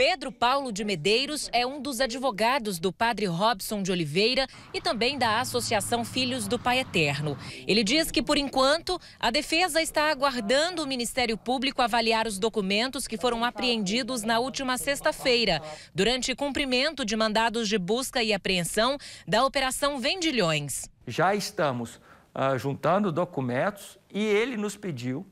Pedro Paulo de Medeiros é um dos advogados do padre Robson de Oliveira e também da Associação Filhos do Pai Eterno. Ele diz que, por enquanto, a defesa está aguardando o Ministério Público avaliar os documentos que foram apreendidos na última sexta-feira, durante cumprimento de mandados de busca e apreensão da Operação Vendilhões. Já estamos uh, juntando documentos e ele nos pediu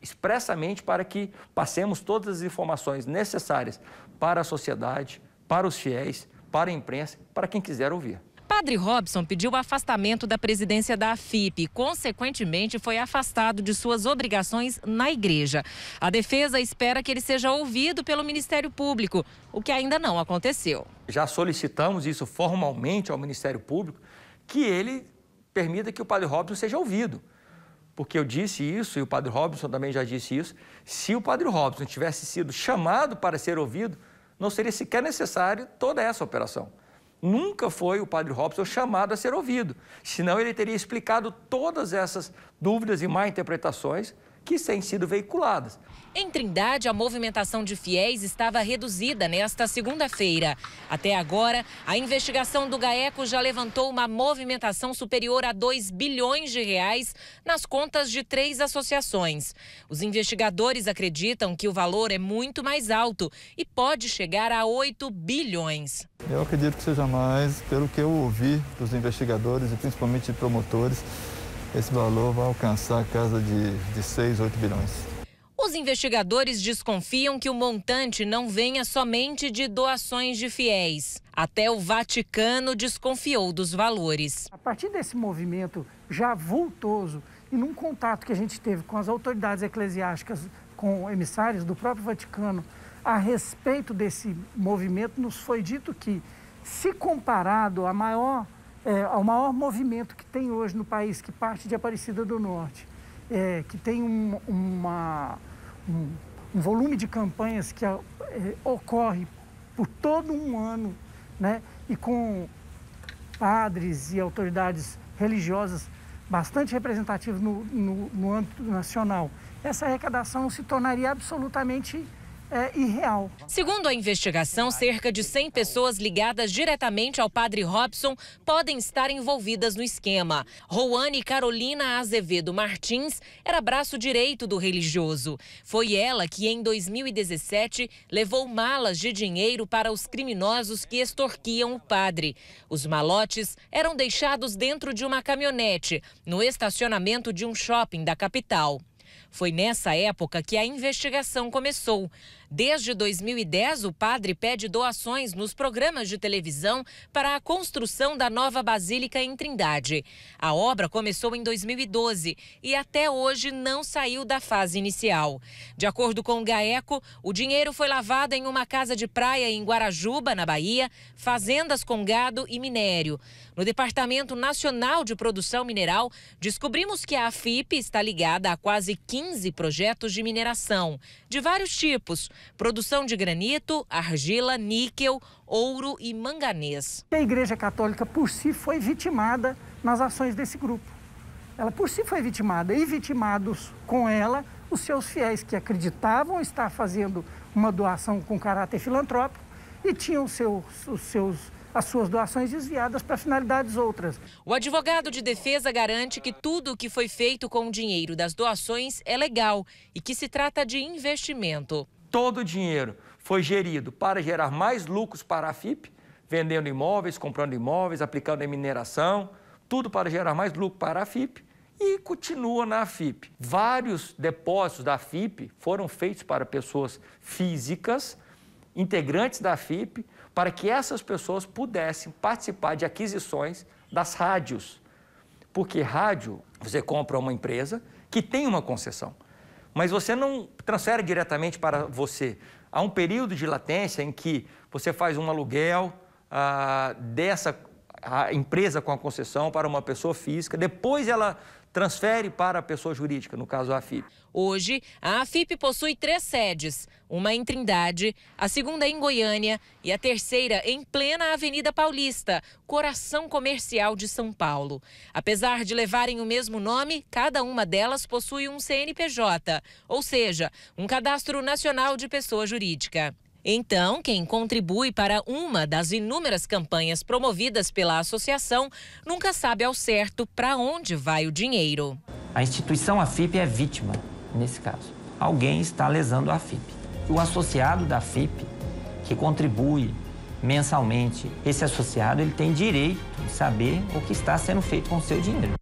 expressamente para que passemos todas as informações necessárias para a sociedade, para os fiéis, para a imprensa, para quem quiser ouvir. Padre Robson pediu o afastamento da presidência da AFIP e, consequentemente, foi afastado de suas obrigações na igreja. A defesa espera que ele seja ouvido pelo Ministério Público, o que ainda não aconteceu. Já solicitamos isso formalmente ao Ministério Público, que ele permita que o Padre Robson seja ouvido porque eu disse isso e o padre Robson também já disse isso. Se o padre Robson tivesse sido chamado para ser ouvido, não seria sequer necessário toda essa operação. Nunca foi o padre Robson chamado a ser ouvido, senão ele teria explicado todas essas dúvidas e má interpretações que têm sido veiculadas. Em Trindade, a movimentação de fiéis estava reduzida nesta segunda-feira. Até agora, a investigação do GAECO já levantou uma movimentação superior a 2 bilhões de reais nas contas de três associações. Os investigadores acreditam que o valor é muito mais alto e pode chegar a 8 bilhões. Eu acredito que seja mais, pelo que eu ouvi dos investigadores e principalmente de promotores esse valor vai alcançar a casa de, de 6, 8 bilhões. Os investigadores desconfiam que o montante não venha somente de doações de fiéis. Até o Vaticano desconfiou dos valores. A partir desse movimento já vultoso e num contato que a gente teve com as autoridades eclesiásticas, com emissários do próprio Vaticano, a respeito desse movimento, nos foi dito que, se comparado à maior é, ao maior movimento que tem hoje no país, que parte de Aparecida do Norte, é, que tem um, uma, um, um, volume de campanhas que é, ocorre por todo um ano, né? e com padres e autoridades religiosas bastante representativos no, no, no âmbito nacional, essa arrecadação se tornaria absolutamente é, irreal. Segundo a investigação, cerca de 100 pessoas ligadas diretamente ao padre Robson podem estar envolvidas no esquema. Roane Carolina Azevedo Martins era braço direito do religioso. Foi ela que, em 2017, levou malas de dinheiro para os criminosos que extorquiam o padre. Os malotes eram deixados dentro de uma caminhonete, no estacionamento de um shopping da capital. Foi nessa época que a investigação começou. Desde 2010, o padre pede doações nos programas de televisão para a construção da nova basílica em Trindade. A obra começou em 2012 e até hoje não saiu da fase inicial. De acordo com o GAECO, o dinheiro foi lavado em uma casa de praia em Guarajuba, na Bahia, fazendas com gado e minério. No Departamento Nacional de Produção Mineral, descobrimos que a FIP está ligada a quase 15 projetos de mineração, de vários tipos, produção de granito, argila, níquel, ouro e manganês. A Igreja Católica, por si, foi vitimada nas ações desse grupo. Ela, por si, foi vitimada e vitimados com ela os seus fiéis que acreditavam estar fazendo uma doação com caráter filantrópico e tinham seus, os seus as suas doações desviadas para finalidades outras. O advogado de defesa garante que tudo o que foi feito com o dinheiro das doações é legal e que se trata de investimento todo o dinheiro foi gerido para gerar mais lucros para a FIP, vendendo imóveis, comprando imóveis, aplicando em mineração, tudo para gerar mais lucro para a FIP e continua na FIP. Vários depósitos da FIP foram feitos para pessoas físicas, integrantes da FIP, para que essas pessoas pudessem participar de aquisições das rádios. Porque rádio, você compra uma empresa que tem uma concessão mas você não transfere diretamente para você. Há um período de latência em que você faz um aluguel ah, dessa empresa com a concessão para uma pessoa física, depois ela transfere para a pessoa jurídica, no caso a AFIP. Hoje, a AFIP possui três sedes: uma em Trindade, a segunda em Goiânia e a terceira em plena Avenida Paulista, coração comercial de São Paulo. Apesar de levarem o mesmo nome, cada uma delas possui um CNPJ, ou seja, um Cadastro Nacional de Pessoa Jurídica. Então, quem contribui para uma das inúmeras campanhas promovidas pela associação nunca sabe ao certo para onde vai o dinheiro. A instituição AFIP é vítima, nesse caso. Alguém está lesando a AFIP. O associado da AFIP, que contribui mensalmente, esse associado ele tem direito de saber o que está sendo feito com o seu dinheiro.